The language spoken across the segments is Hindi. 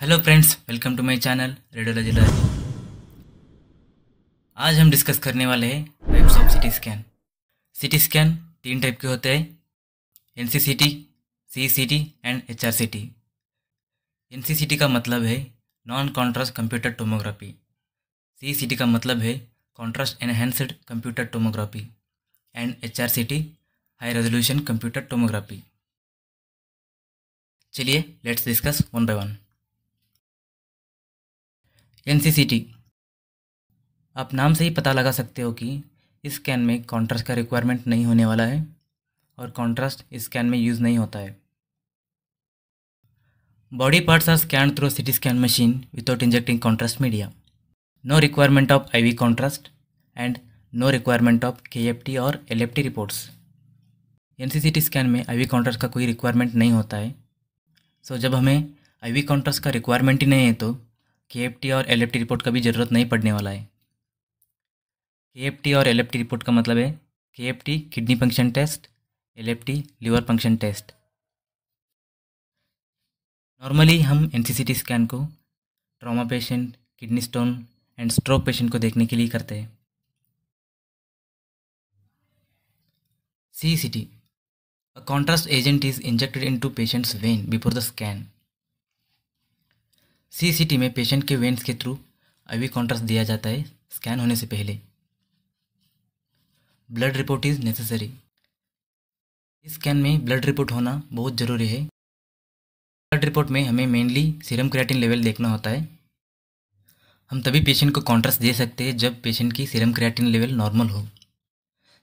Hello friends welcome to my channel radiology learning आज हम डिस्कस करने वाले हैं types of CT scan CT scan तीन टाइप के होते हैं N C C T C C T and H R C T N C C T का मतलब है non contrast computer tomography C C T का मतलब है contrast enhanced computer tomography and H R C T high resolution computer tomography चलिए let's discuss one by one N आप नाम से ही पता लगा सकते हो कि इस स्कैन में कॉन्ट्रास्ट का रिक्वायरमेंट नहीं होने वाला है और कॉन्ट्रास्ट इस स्कैन में यूज़ नहीं होता है body parts are scan through CT scan machine without injecting contrast media no requirement of I contrast and no requirement of K और एल रिपोर्ट्स एन स्कैन में आई कॉन्ट्रास्ट का कोई रिक्वायरमेंट नहीं होता है सो so, जब हमें आई कॉन्ट्रास्ट का रिक्वायरमेंट ही नहीं है तो के और एल रिपोर्ट का भी ज़रूरत नहीं पड़ने वाला है के और एल रिपोर्ट का मतलब है K kidney function test L liver function test normally हम एन स्कैन को trauma patient kidney stone and stroke patient को देखने के लिए करते हैं C C T a contrast agent is injected into patients vein before the scan CCT में पेशेंट के वेंट्स के थ्रू आईवी कॉन्ट्रास्ट दिया जाता है स्कैन होने से पहले ब्लड रिपोर्ट इज़ नेसेसरी इस स्कैन में ब्लड रिपोर्ट होना बहुत ज़रूरी है ब्लड रिपोर्ट में हमें मेनली सीरम क्रिएटिन लेवल देखना होता है हम तभी पेशेंट को कॉन्ट्रास्ट दे सकते हैं जब पेशेंट की सीरम क्रिएटिन लेवल नॉर्मल हो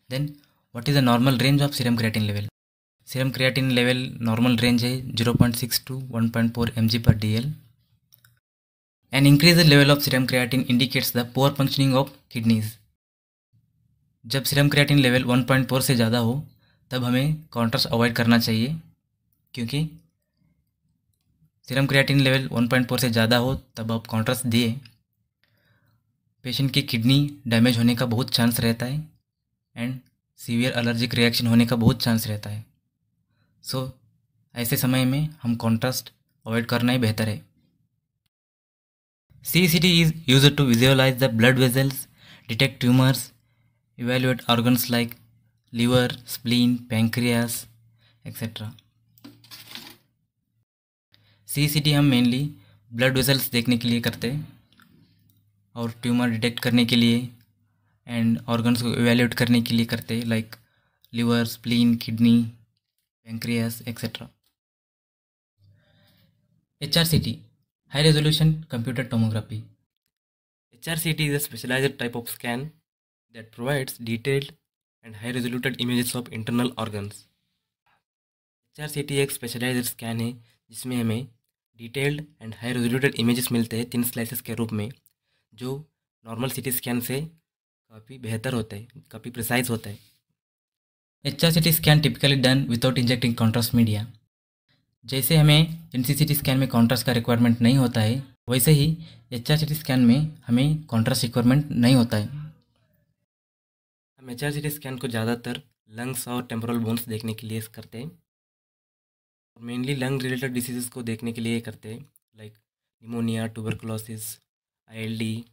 then what is the normal range of serum creatinine level serum creatinine level normal range है six to M G per L An increased level of serum creatinine indicates the poor functioning of kidneys. जब सीरम क्रिएटिन लेवल 1.4 से ज़्यादा हो तब हमें कॉन्ट्रास्ट अवॉइड करना चाहिए क्योंकि सीरम क्रिएटिन लेवल 1.4 से ज़्यादा हो तब आप कॉन्ट्रास्ट दिए पेशेंट की किडनी डैमेज होने का बहुत चांस रहता है एंड सीवियर एलर्जिक रिएक्शन होने का बहुत चांस रहता है सो so, ऐसे समय में हम कॉन्ट्रास्ट अवॉइड करना ही बेहतर है CCT is used to visualize the blood vessels, detect tumors, evaluate organs like liver, spleen, pancreas, etc. CCT हम mainly blood vessels देखने के लिए करते हैं और tumor detect करने के लिए and organs को evaluate करने के लिए करते हैं like liver, spleen, kidney, pancreas, etc. HRCT high resolution computed tomography. HRCT is a specialized type of scan that provides detailed and high resolution images of internal organs. HRCT एक specialized scan है जिसमें हमें detailed and high resolution images मिलते हैं thin slices के रूप में जो normal CT scan से काफ़ी बेहतर होते हैं काफ़ी precise होते हैं H R C T scan typically done without injecting contrast media जैसे हमें एन स्कैन में कॉन्ट्रास्ट का रिक्वायरमेंट नहीं होता है वैसे ही एच आर स्कैन में हमें कॉन्ट्रास्ट रिक्वायरमेंट नहीं होता है हम एच आर स्कैन को ज़्यादातर लंग्स और टेम्पोरल बोन्स देखने के लिए करते हैं और मेनली लंग रिलेटेड डिसीज़ को देखने के लिए करते हैं लाइक निमोनिया ट्यूबरकुलोसिस आई